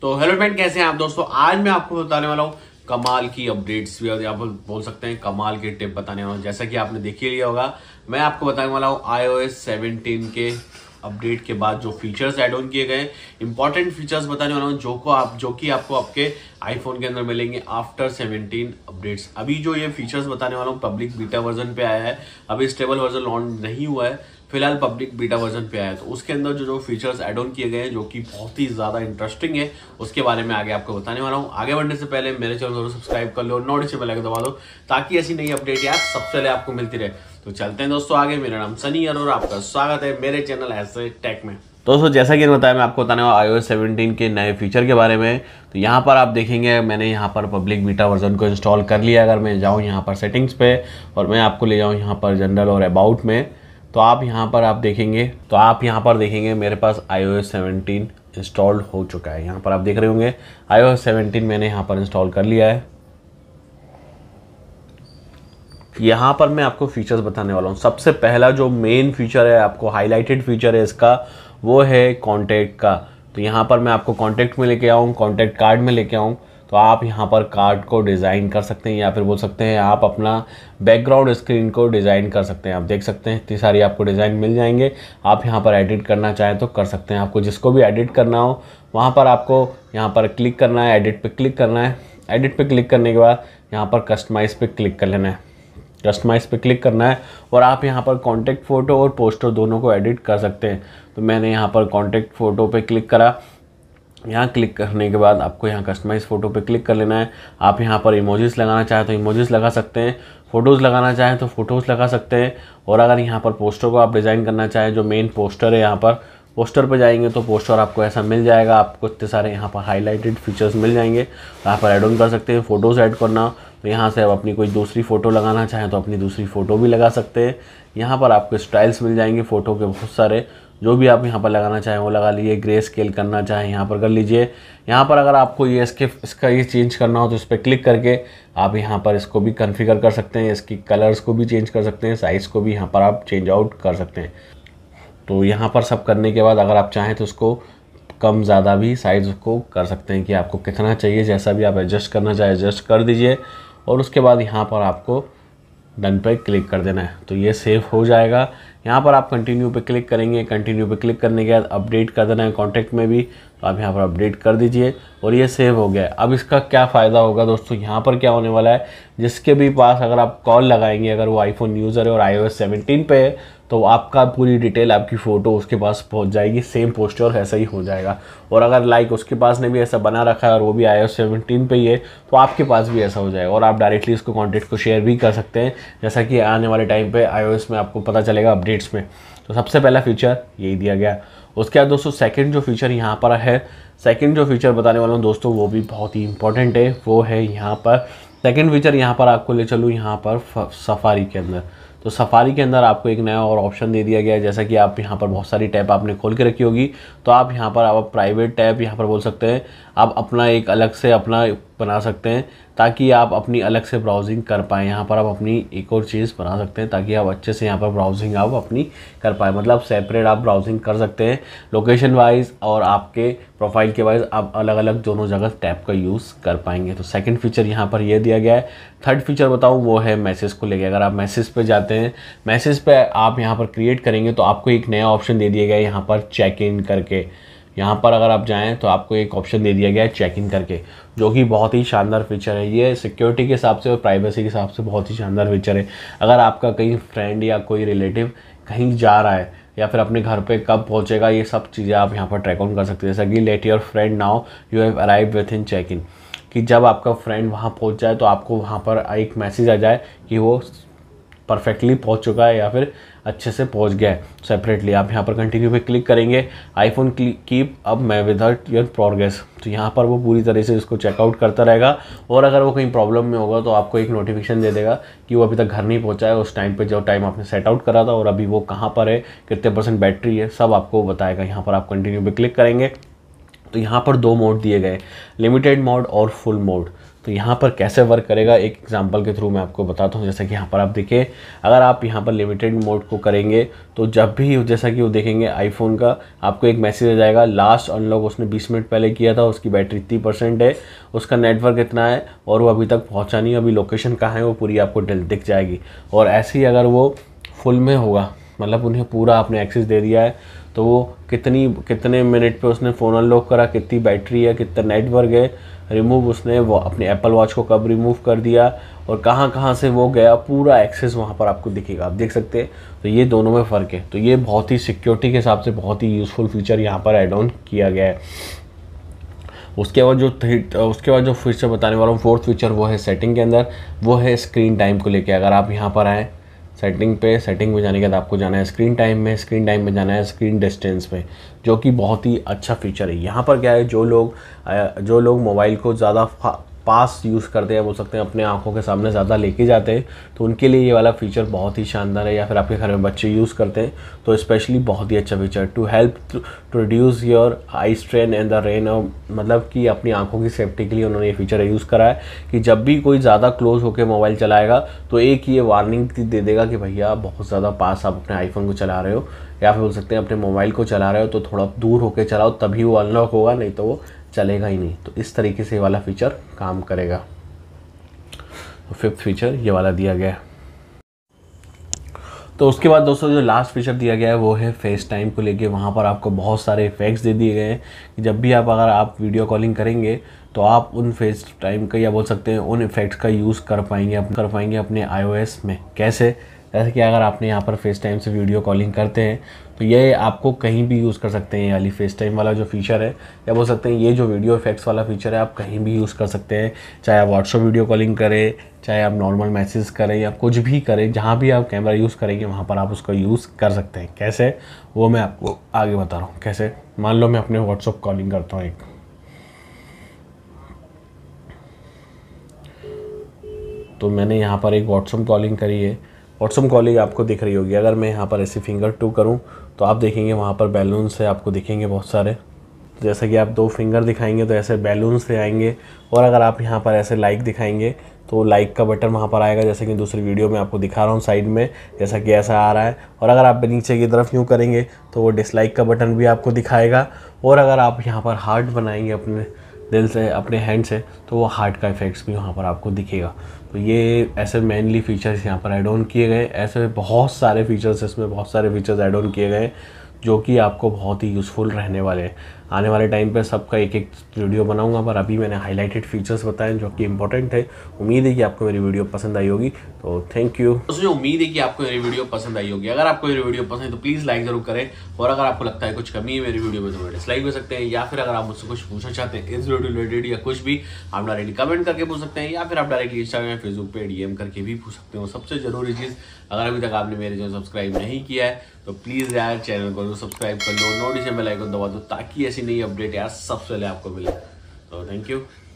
तो hello friend कैसे हैं आप दोस्तों आज मैं आपको बताने वाला हूँ कमाल की अपडेट्स भी आप बोल सकते हैं कमाल के टिप बताने वाला हूँ जैसा कि आपने देख ही लिया होगा मैं आपको बताने वाला हूँ आई ओ के अपडेट के बाद जो फीचर्स एड ऑन किए गए इंपॉर्टेंट फीचर्स बताने वाला हूँ जो को आप जो कि आपको आपके आईफोन के अंदर मिलेंगे आफ्टर 17 अपडेट्स अभी जो ये फीचर्स बताने वाला हूँ पब्लिक बीटा वर्जन पे आया है अभी स्टेबल वर्जन लॉन्च नहीं हुआ है फिलहाल पब्लिक बीटा वर्जन पे आया तो उसके अंदर जो जो फीचर्स एड ऑन किए गए हैं जो कि बहुत ही ज़्यादा इंटरेस्टिंग है उसके बारे में आगे आपको बताने वाला हूँ आगे बढ़ने से पहले मेरे चैनल जरूर सब्सक्राइब कर लो से बेल दबा दो ताकि ऐसी नई अपडेट यार सबसे पहले आपको मिलती रहे तो चलते हैं दोस्तों आगे मेरा नाम सनी और आपका स्वागत है मेरे चैनल ऐसे टेक में दोस्तों जैसा कि बताया मैं आपको बताने वाला आई ओ के नए फीचर के बारे में तो यहाँ पर आप देखेंगे मैंने यहाँ पर पब्लिक बीटा वर्जन को इंस्टॉल कर लिया अगर मैं जाऊँ यहाँ पर सेटिंग्स पे और मैं आपको ले जाऊँ यहाँ पर जनरल और अबाउट में तो आप यहाँ पर आप देखेंगे तो आप यहाँ पर देखेंगे मेरे पास I O S seventeen installed हो चुका है यहाँ पर आप देख रहे होंगे आई ओ एस सेवनटीन मैंने यहाँ पर इंस्टॉल कर लिया है यहाँ पर मैं आपको फीचर्स बताने वाला हूँ सबसे पहला जो मेन फीचर है आपको हाईलाइटेड फीचर है इसका वो है कॉन्टैक्ट का तो यहाँ पर मैं आपको कॉन्टैक्ट में लेके आऊँ कॉन्टैक्ट कार्ड में लेके आऊँ तो आप यहाँ पर कार्ड को डिज़ाइन कर सकते हैं या फिर बोल सकते हैं आप अपना बैकग्राउंड स्क्रीन को डिज़ाइन कर सकते हैं आप देख सकते हैं इतनी सारी आपको डिज़ाइन मिल जाएंगे आप यहाँ पर एडिट करना चाहें तो कर सकते हैं आपको जिसको भी एडिट करना हो वहाँ पर आपको यहाँ पर क्लिक करना है एडिट पर क्लिक करना है एडिट पर क्लिक करने के बाद यहाँ पर कस्टमाइज़ पर क्लिक कर लेना है कस्टमाइज़ पे क्लिक करना है और आप यहाँ पर कॉन्टैक्ट फ़ोटो और पोस्टर दोनों को एडिट कर सकते हैं तो मैंने यहाँ पर कॉन्टैक्ट फ़ोटो पे क्लिक करा यहाँ क्लिक करने के बाद आपको यहाँ कस्टमाइज़ फ़ोटो पे क्लिक कर लेना है आप यहाँ पर इमोजेस लगाना चाहें तो इमोजेस लगा सकते हैं फ़ोटोज़ लगाना चाहें तो फ़ोटोज़ लगा सकते हैं और अगर यहाँ पर पोस्टर को आप डिज़ाइन करना चाहें जो मेन पोस्टर है यहाँ पर पोस्टर पर जाएंगे तो पोस्टर आपको ऐसा मिल जाएगा आपको इतने सारे यहाँ पर हाईलाइटेड फीचर्स मिल जाएंगे यहाँ पर ऐड ऑन कर सकते हैं फ़ोटोज़ ऐड करना तो यहाँ से आप अपनी कोई दूसरी फ़ोटो लगाना चाहें तो अपनी दूसरी फ़ोटो भी लगा सकते हैं यहाँ पर आपको स्टाइल्स मिल जाएंगे फ़ोटो के बहुत सारे जो भी आप यहाँ पर लगाना चाहें वो लगा लीजिए ग्रे स्केल करना चाहें यहाँ पर कर लीजिए यहाँ पर अगर आपको ये इसके इसका ये चेंज करना हो तो इस पर क्लिक करके आप यहाँ पर इसको भी कन्फिगर कर सकते हैं इसकी कलर्स को भी चेंज कर सकते हैं साइज़ को भी यहाँ पर आप चेंज आउट कर सकते हैं तो यहाँ पर सब करने के बाद अगर आप चाहें तो उसको कम ज़्यादा भी साइज़ को कर सकते हैं कि आपको कितना चाहिए जैसा भी आप एडजस्ट करना चाहें एडजस्ट कर दीजिए और उसके बाद यहाँ पर आपको डन पर क्लिक कर देना है तो ये सेव हो जाएगा यहाँ पर आप कंटिन्यू पे क्लिक करेंगे कंटिन्यू पे क्लिक करने के बाद अपडेट कर देना है कॉन्टैक्ट में भी तो आप यहाँ पर अपडेट कर दीजिए और ये सेव हो गया अब इसका क्या फ़ायदा होगा दोस्तों यहाँ पर क्या होने वाला है जिसके भी पास अगर आप कॉल लगाएंगे अगर वो आईफोन यूज़र है और आई ओ एस सेवनटीन पे है तो आपका पूरी डिटेल आपकी फ़ोटो उसके पास पहुंच जाएगी सेम पोस्टर ऐसा ही हो जाएगा और अगर लाइक उसके पास ने भी ऐसा बना रखा है और वो भी आई ओ सेवनटीन पर ही है तो आपके पास भी ऐसा हो जाएगा और आप डायरेक्टली इसको कॉन्टेक्ट को शेयर भी कर सकते हैं जैसा कि आने वाले टाइम पर आई में आपको पता चलेगा अपडेट अपडेट्स में तो सबसे पहला फीचर यही दिया गया उसके बाद दोस्तों सेकंड जो फीचर यहाँ पर है सेकंड जो फीचर बताने वाला हूँ दोस्तों वो भी बहुत ही इंपॉर्टेंट है वो है यहाँ पर सेकंड फीचर यहाँ पर आपको ले चलूँ यहाँ पर सफारी के अंदर तो सफारी के अंदर आपको एक नया और ऑप्शन दे दिया गया है जैसा कि आप यहाँ पर बहुत सारी टैब आपने खोल के रखी होगी तो आप यहाँ पर आप प्राइवेट टैब यहाँ पर बोल सकते हैं आप अपना एक अलग से अपना बना सकते हैं ताकि आप अपनी अलग से ब्राउजिंग कर पाएँ यहाँ पर आप अपनी एक और चीज़ बना सकते हैं ताकि आप अच्छे से यहाँ पर ब्राउजिंग आप अपनी कर पाएँ मतलब सेपरेट आप ब्राउजिंग कर सकते हैं लोकेशन वाइज और आपके प्रोफाइल के वाइज आप अलग अलग दोनों जगह टैब का यूज़ कर पाएंगे तो सेकेंड फीचर यहाँ पर यह दिया गया है थर्ड फीचर बताऊँ वो है मैसेज को लेके अगर आप मैसेज पे जाते हैं मैसेज पे आप यहाँ पर क्रिएट करेंगे तो आपको एक नया ऑप्शन दे दिया गया है यहाँ पर चेक इन करके यहाँ पर अगर आप जाएँ तो आपको एक ऑप्शन दे दिया गया है चेक इन करके जो कि बहुत ही शानदार फीचर है ये सिक्योरिटी के हिसाब से और प्राइवेसी के हिसाब से बहुत ही शानदार फीचर है अगर आपका कहीं फ्रेंड या कोई रिलेटिव कहीं जा रहा है या फिर अपने घर पे कब पहुंचेगा ये सब चीज़ें आप यहाँ पर ट्रैक ऑन कर सकते हैं जैसा कि let your friend now you have arrive with in check in कि जब आपका फ्रेंड वहाँ पहुँच जाए तो आपको वहाँ पर एक मैसेज आ जाए कि वो परफेक्टली पहुँच चुका है या फिर अच्छे से पहुँच गया है सेपरेटली आप यहाँ पर कंटिन्यू पे क्लिक करेंगे आईफोन कीप अब मै विदाउट योर प्रोग्रेस तो यहाँ पर वो पूरी तरह से इसको चेकआउट करता रहेगा और अगर वो कहीं प्रॉब्लम में होगा तो आपको एक नोटिफिकेशन दे देगा कि वो अभी तक घर नहीं पहुँचा है उस टाइम पर जो टाइम आपने सेट आउट करा था और अभी वो कहाँ पर है कितने परसेंट बैटरी है सब आपको बताएगा यहाँ पर आप कंटिन्यू पे क्लिक करेंगे तो यहाँ पर दो मोड दिए गए लिमिटेड मोड और फुल मोड तो यहाँ पर कैसे वर्क करेगा एक एग्जांपल के थ्रू मैं आपको बताता हूँ जैसा कि यहाँ पर आप देखें अगर आप यहाँ पर लिमिटेड मोड को करेंगे तो जब भी जैसा कि वो देखेंगे आईफोन का आपको एक मैसेज आ जाएगा लास्ट अनलॉक उसने 20 मिनट पहले किया था उसकी बैटरी इतनी परसेंट है उसका नेटवर्क इतना है और वो अभी तक पहुँचा नहीं अभी लोकेशन कहाँ है वो पूरी आपको दिख जाएगी और ऐसे ही अगर वो फुल में होगा मतलब उन्हें पूरा आपने एक्सेस दे दिया है तो वो कितनी कितने मिनट पे उसने फ़ोन अनलॉक करा कितनी बैटरी है कितना नेटवर्क है रिमूव उसने वो अपने एप्पल वॉच को कब रिमूव कर दिया और कहाँ कहाँ से वो गया पूरा एक्सेस वहाँ पर आपको दिखेगा आप देख सकते हैं तो ये दोनों में फ़र्क है तो ये बहुत ही सिक्योरिटी के हिसाब से बहुत ही यूज़फुल फीचर यहाँ पर एड ऑन किया गया है उसके बाद जो उसके बाद जो फीचर बताने वाला हूँ फोर्थ फीचर वो है सेटिंग के अंदर वो है स्क्रीन टाइम को लेके अगर आप यहाँ पर आएँ सेटिंग पे सेटिंग में जाने के बाद आपको जाना है स्क्रीन टाइम में स्क्रीन टाइम में जाना है स्क्रीन डिस्टेंस में जो कि बहुत ही अच्छा फीचर है यहाँ पर क्या है जो लोग जो लोग मोबाइल को ज़्यादा पास यूज़ करते हैं बोल सकते हैं अपने आँखों के सामने ज़्यादा लेके जाते हैं तो उनके लिए ये वाला फीचर बहुत ही शानदार है या फिर आपके घर में बच्चे यूज़ करते हैं तो स्पेशली बहुत ही अच्छा feature to help to reduce your eye strain and the rain और मतलब कि अपनी आँखों की सेफ्टी के लिए उन्होंने ये फीचर यूज़ करा है कि जब भी कोई ज़्यादा क्लोज होकर मोबाइल चलाएगा तो एक ये वार्निंग दे देगा कि भैया बहुत ज़्यादा पास आप अपने आईफोन को चला रहे हो या फिर बोल सकते हैं अपने मोबाइल को चला रहे हो तो थोड़ा दूर होकर चलाओ तभी वो अनलॉक होगा नहीं तो वो चलेगा ही नहीं तो इस तरीके से ये वाला फीचर काम करेगा तो फिफ्थ फीचर ये वाला दिया गया तो उसके बाद दोस्तों जो लास्ट फीचर दिया गया है वो है फेस टाइम को लेके वहाँ पर आपको बहुत सारे इफेक्ट्स दे दिए गए हैं कि जब भी आप अगर आप वीडियो कॉलिंग करेंगे तो आप उन फेस टाइम का या बोल सकते हैं उन इफेक्ट्स का यूज़ कर पाएंगे कर पाएंगे अपने आईओएस में कैसे जैसे कि अगर आपने यहाँ पर फेस टाइम से वीडियो कॉलिंग करते हैं तो ये आपको कहीं भी यूज़ कर सकते हैं यानी फेस टाइम वाला जो फीचर है या बोल सकते हैं ये जो वीडियो इफेक्ट्स वाला फीचर है आप कहीं भी यूज़ कर सकते हैं चाहे आप व्हाट्सअप वीडियो कॉलिंग करें चाहे आप नॉर्मल मैसेज करें या कुछ भी करें जहाँ भी आप कैमरा यूज़ करेंगे वहाँ पर आप उसका यूज़ कर सकते हैं कैसे वो मैं आपको आगे बता रहा हूँ कैसे मान लो मैं अपने व्हाट्सअप कॉलिंग करता हूँ एक तो मैंने यहाँ पर एक व्हाट्सअप कॉलिंग करी है व्हाट्सअप कॉलिंग आपको दिख रही होगी अगर मैं यहाँ पर ऐसे फिंगर टू करूँ तो आप देखेंगे वहाँ पर बैलून्स है आपको दिखेंगे बहुत सारे जैसे कि आप दो फिंगर दिखाएंगे तो ऐसे बैलून से आएंगे और अगर आप यहाँ पर ऐसे लाइक दिखाएंगे तो लाइक का बटन वहाँ पर आएगा जैसे कि दूसरी वीडियो में आपको दिखा रहा हूँ साइड में जैसा कि ऐसा आ रहा है और अगर आप नीचे की तरफ यूँ करेंगे तो वो डिसलाइक का बटन भी आपको दिखाएगा और अगर आप यहाँ पर हार्ट बनाएंगे अपने दिल से अपने हैंड से तो वो हार्ट का इफ़ेक्ट्स भी वहाँ पर आपको दिखेगा तो ये ऐसे मेनली फ़ीचर्स यहाँ पर एड ऑन किए गए ऐसे बहुत सारे फ़ीचर्स इसमें बहुत सारे फ़ीचर्स एड ऑन किए गए जो कि आपको बहुत ही यूज़फुल रहने वाले हैं आने वाले टाइम पे सबका एक एक वीडियो बनाऊंगा पर अभी मैंने हाईलाइटेड फीचर्स बताए जो कि इंपॉर्टेंट थे उम्मीद है कि आपको मेरी वीडियो पसंद आई होगी तो थैंक यू मुझे उम्मीद है कि आपको मेरी वीडियो पसंद आई होगी अगर आपको मेरी वीडियो पसंद है तो प्लीज़ लाइक जरूर करें और अगर आपको लगता है कुछ कमी है मेरी वीडियो में तो डिसलाइक कर सकते हैं या फिर अगर आप मुझसे कुछ पूछना चाहते हैं इस वीडियो रिलेटेड या कुछ भी आप डायरेक्टली कमेंट करके पूछ सकते हैं या फिर आप डायरेक्टली इंस्टाग्राम फेसबुक पर डीएम करके भी पूछ सकते हो सबसे जरूरी चीज़ अगर अभी तक आपने मेरे चैनल सब्सक्राइब नहीं किया है तो प्लीज़ यार चैनल को सब्सक्राइब कर लो नोटिस बेल आइकन दबा दो ताकि ऐसे ऐसी नई अपडेट यार सबसे पहले आपको मिले तो थैंक यू